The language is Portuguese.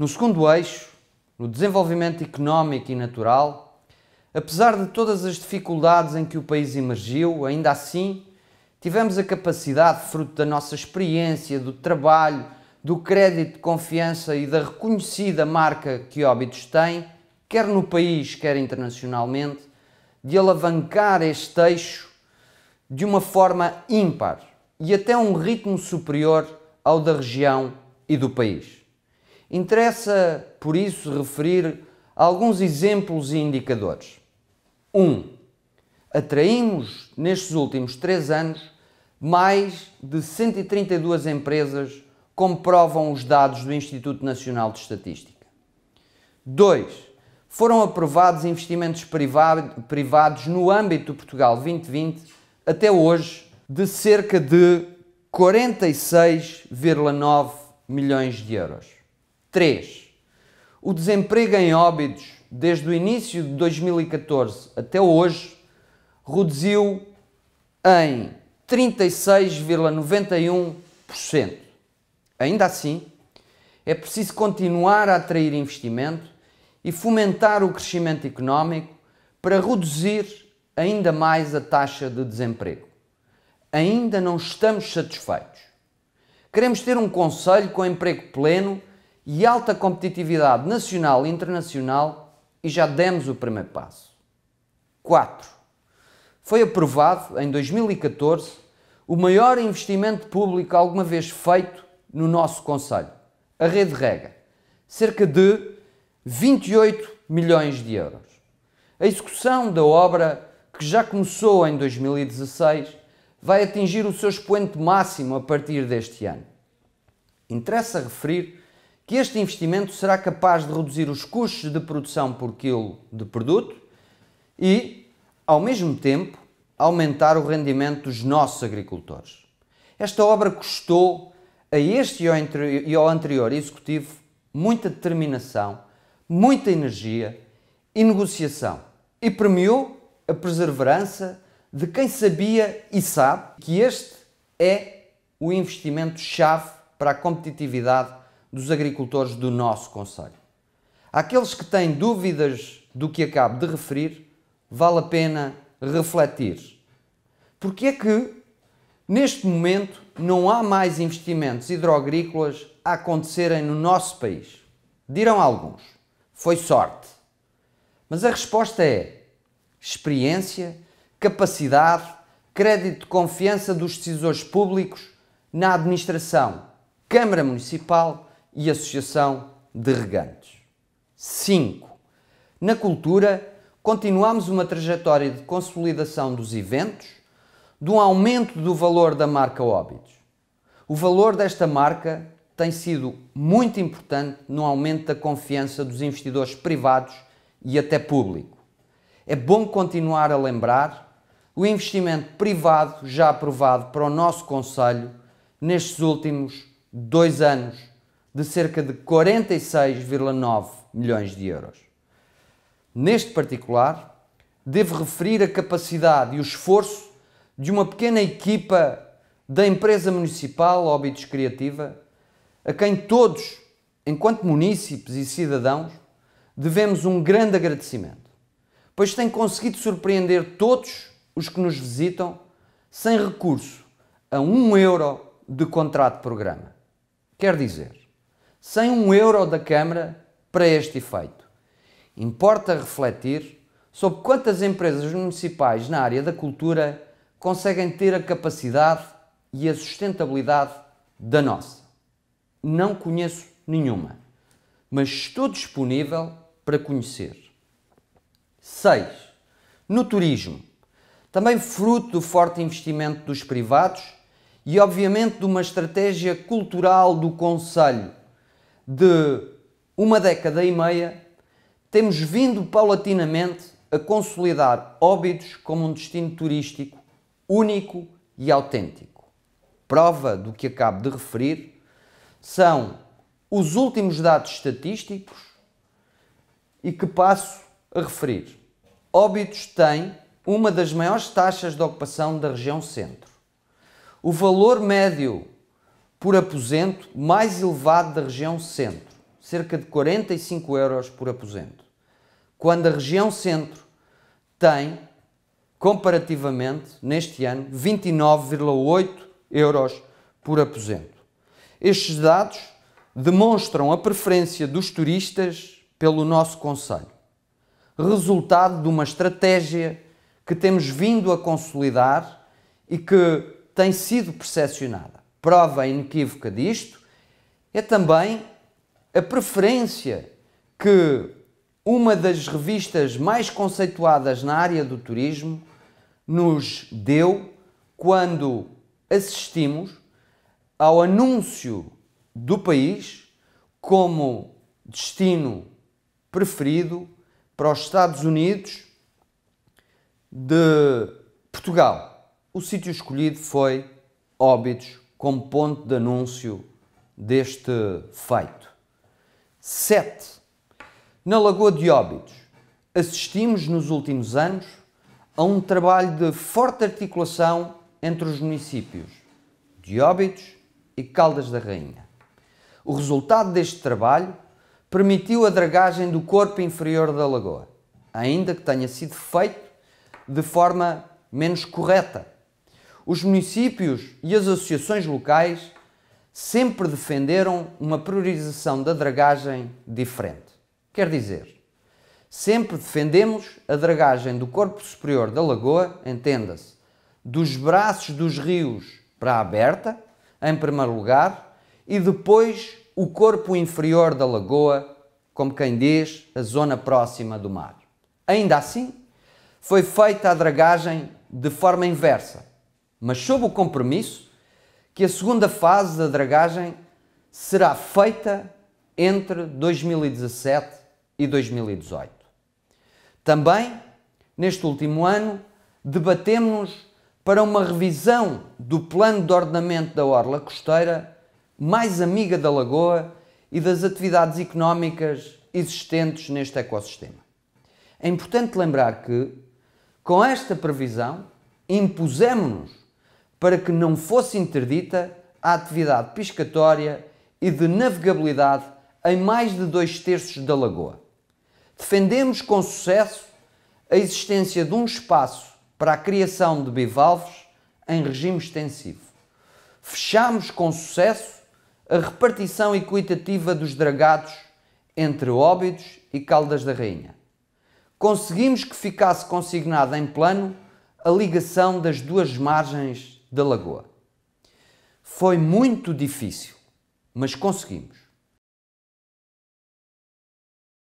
No segundo eixo, no desenvolvimento económico e natural, apesar de todas as dificuldades em que o país emergiu, ainda assim tivemos a capacidade, fruto da nossa experiência, do trabalho, do crédito de confiança e da reconhecida marca que Óbidos tem, quer no país, quer internacionalmente, de alavancar este eixo de uma forma ímpar e até um ritmo superior ao da região e do país. Interessa, por isso, referir alguns exemplos e indicadores. 1. Um, atraímos, nestes últimos três anos, mais de 132 empresas, como provam os dados do Instituto Nacional de Estatística. 2. Foram aprovados investimentos privados no âmbito do Portugal 2020, até hoje, de cerca de 46,9 milhões de euros. 3. O desemprego em óbidos desde o início de 2014 até hoje reduziu em 36,91%. Ainda assim, é preciso continuar a atrair investimento e fomentar o crescimento económico para reduzir ainda mais a taxa de desemprego. Ainda não estamos satisfeitos. Queremos ter um conselho com emprego pleno e alta competitividade nacional e internacional e já demos o primeiro passo. 4. Foi aprovado em 2014 o maior investimento público alguma vez feito no nosso Conselho, a Rede Rega, cerca de 28 milhões de euros. A execução da obra, que já começou em 2016, vai atingir o seu expoente máximo a partir deste ano. Interessa referir que este investimento será capaz de reduzir os custos de produção por quilo de produto e, ao mesmo tempo, aumentar o rendimento dos nossos agricultores. Esta obra custou a este e ao anterior executivo muita determinação, muita energia e negociação e premiou a perseverança de quem sabia e sabe que este é o investimento-chave para a competitividade dos agricultores do nosso Conselho. Aqueles que têm dúvidas do que acabo de referir, vale a pena refletir. Porque é que, neste momento, não há mais investimentos hidroagrícolas a acontecerem no nosso país? Dirão alguns. Foi sorte. Mas a resposta é experiência, capacidade, crédito de confiança dos decisores públicos na administração, Câmara Municipal e Associação de Regantes. 5. Na cultura, continuamos uma trajetória de consolidação dos eventos, de um aumento do valor da marca Óbidos. O valor desta marca tem sido muito importante no aumento da confiança dos investidores privados e até público. É bom continuar a lembrar o investimento privado já aprovado para o nosso Conselho nestes últimos dois anos de cerca de 46,9 milhões de euros. Neste particular, devo referir a capacidade e o esforço de uma pequena equipa da empresa municipal Obitos Criativa, a quem todos, enquanto munícipes e cidadãos, devemos um grande agradecimento, pois tem conseguido surpreender todos os que nos visitam sem recurso a um euro de contrato-programa. Quer dizer, sem um euro da Câmara para este efeito. Importa refletir sobre quantas empresas municipais na área da cultura conseguem ter a capacidade e a sustentabilidade da nossa. Não conheço nenhuma, mas estou disponível para conhecer. 6. No turismo, também fruto do forte investimento dos privados e, obviamente, de uma estratégia cultural do Conselho de uma década e meia, temos vindo paulatinamente a consolidar Óbidos como um destino turístico único e autêntico. Prova do que acabo de referir são os últimos dados estatísticos e que passo a referir. Óbidos tem uma das maiores taxas de ocupação da região centro. O valor médio por aposento mais elevado da região centro, cerca de 45 euros por aposento, quando a região centro tem, comparativamente, neste ano, 29,8 euros por aposento. Estes dados demonstram a preferência dos turistas pelo nosso Conselho, resultado de uma estratégia que temos vindo a consolidar e que tem sido percepcionada prova inequívoca disto é também a preferência que uma das revistas mais conceituadas na área do turismo nos deu quando assistimos ao anúncio do país como destino preferido para os Estados Unidos de Portugal. O sítio escolhido foi Óbidos, como ponto de anúncio deste feito. 7. Na Lagoa de Óbidos, assistimos nos últimos anos a um trabalho de forte articulação entre os municípios de Óbidos e Caldas da Rainha. O resultado deste trabalho permitiu a dragagem do corpo inferior da lagoa, ainda que tenha sido feito de forma menos correta, os municípios e as associações locais sempre defenderam uma priorização da dragagem diferente. Quer dizer, sempre defendemos a dragagem do corpo superior da lagoa, entenda-se, dos braços dos rios para a aberta, em primeiro lugar, e depois o corpo inferior da lagoa, como quem diz, a zona próxima do mar. Ainda assim, foi feita a dragagem de forma inversa, mas sob o compromisso que a segunda fase da dragagem será feita entre 2017 e 2018. Também, neste último ano, debatemos para uma revisão do plano de ordenamento da orla costeira mais amiga da lagoa e das atividades económicas existentes neste ecossistema. É importante lembrar que, com esta previsão, impusemos-nos para que não fosse interdita a atividade piscatória e de navegabilidade em mais de dois terços da lagoa. Defendemos com sucesso a existência de um espaço para a criação de bivalves em regime extensivo. Fechamos com sucesso a repartição equitativa dos dragados entre Óbidos e Caldas da Rainha. Conseguimos que ficasse consignada em plano a ligação das duas margens da Lagoa. Foi muito difícil, mas conseguimos.